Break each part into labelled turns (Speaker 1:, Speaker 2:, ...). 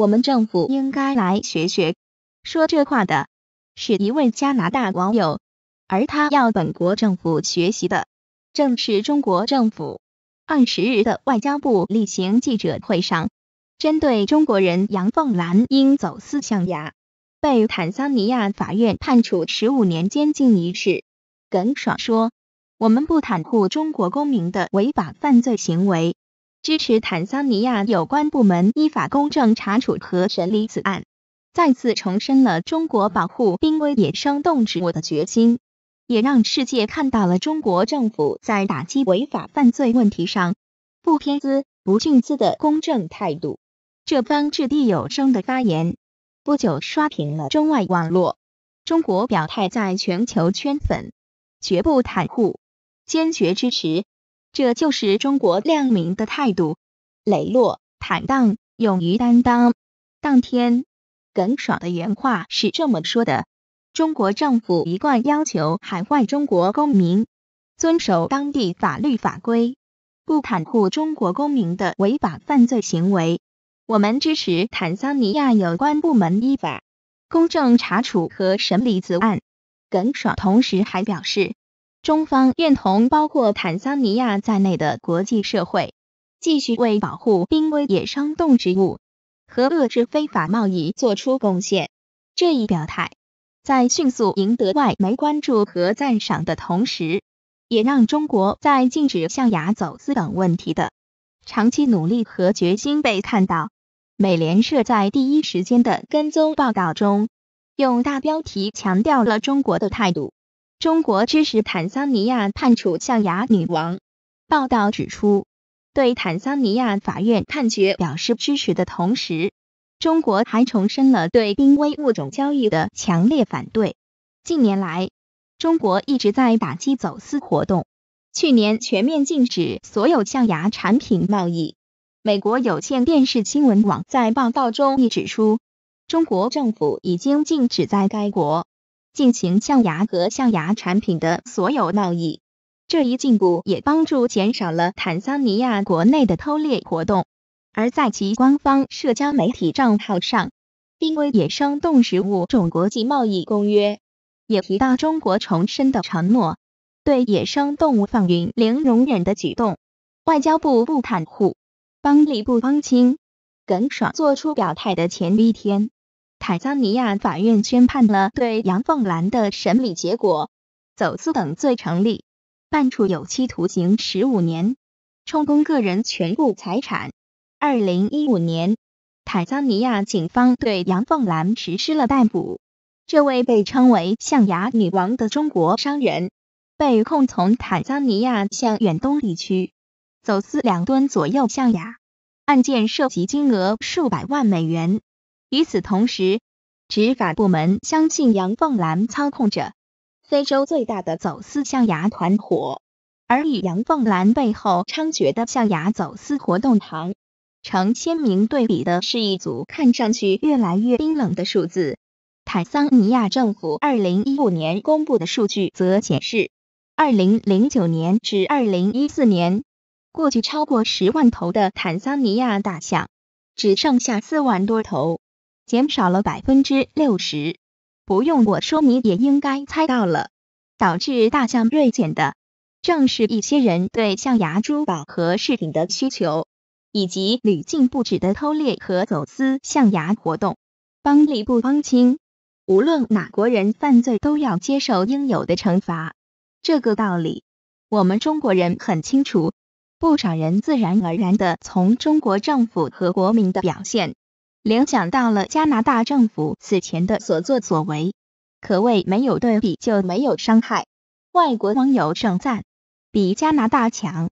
Speaker 1: 我们政府应该来学学。说这话的是一位加拿大网友，而他要本国政府学习的正是中国政府。二十日的外交部例行记者会上，针对中国人杨凤兰因走私象牙被坦桑尼亚法院判处十五年监禁一事，耿爽说：“我们不袒护中国公民的违法犯罪行为。”支持坦桑尼亚有关部门依法公正查处和审理此案，再次重申了中国保护濒危野生动植物的决心，也让世界看到了中国政府在打击违法犯罪问题上不偏私、不徇私的公正态度。这番掷地有声的发言，不久刷屏了中外网络，中国表态在全球圈粉，绝不袒护，坚决支持。这就是中国亮明的态度：磊落、坦荡、勇于担当。当天，耿爽的原话是这么说的：“中国政府一贯要求海外中国公民遵守当地法律法规，不袒护中国公民的违法犯罪行为。我们支持坦桑尼亚有关部门依法、公正查处和审理此案。”耿爽同时还表示。中方愿同包括坦桑尼亚在内的国际社会，继续为保护濒危野生动植物和遏制非法贸易做出贡献。这一表态，在迅速赢得外媒关注和赞赏的同时，也让中国在禁止象牙走私等问题的长期努力和决心被看到。美联社在第一时间的跟踪报道中，用大标题强调了中国的态度。中国支持坦桑尼亚判处象牙女王。报道指出，对坦桑尼亚法院判决表示支持的同时，中国还重申了对濒危物种交易的强烈反对。近年来，中国一直在打击走私活动，去年全面禁止所有象牙产品贸易。美国有线电视新闻网在报道中亦指出，中国政府已经禁止在该国。进行象牙和象牙产品的所有贸易。这一进步也帮助减少了坦桑尼亚国内的偷猎活动。而在其官方社交媒体账号上，《濒危野生动植物种国际贸易公约》也提到中国重申的承诺，对野生动物放养零容忍的举动。外交部不袒护，邦利不帮亲。耿爽做出表态的前一天。坦桑尼亚法院宣判了对杨凤兰的审理结果，走私等罪成立，判处有期徒刑十五年，充公个人全部财产。二零一五年，坦桑尼亚警方对杨凤兰实施了逮捕。这位被称为“象牙女王”的中国商人，被控从坦桑尼亚向远东地区走私两吨左右象牙，案件涉及金额数百万美元。与此同时，执法部门相信杨凤兰操控着非洲最大的走私象牙团伙，而与杨凤兰背后猖獗的象牙走私活动堂成鲜明对比的是一组看上去越来越冰冷的数字。坦桑尼亚政府二零一五年公布的数据则显示，二零零九年至二零一四年，过去超过十万头的坦桑尼亚大象只剩下四万多头。减少了百分之六十，不用我说你也应该猜到了。导致大象锐减的，正是一些人对象牙珠宝和饰品的需求，以及屡禁不止的偷猎和走私象牙活动。帮理不帮亲，无论哪国人犯罪都要接受应有的惩罚，这个道理我们中国人很清楚。不少人自然而然的从中国政府和国民的表现。联想到了加拿大政府此前的所作所为，可谓没有对比就没有伤害。外国网友盛赞比加拿大强，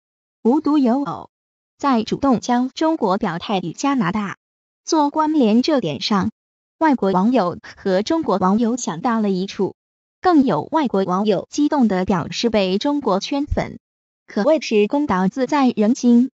Speaker 1: 无独有偶，在主动将中国表态与加拿大做关联这点上，外国网友和中国网友想到了一处。更有外国网友激动的表示被中国圈粉，可谓是公道自在人心。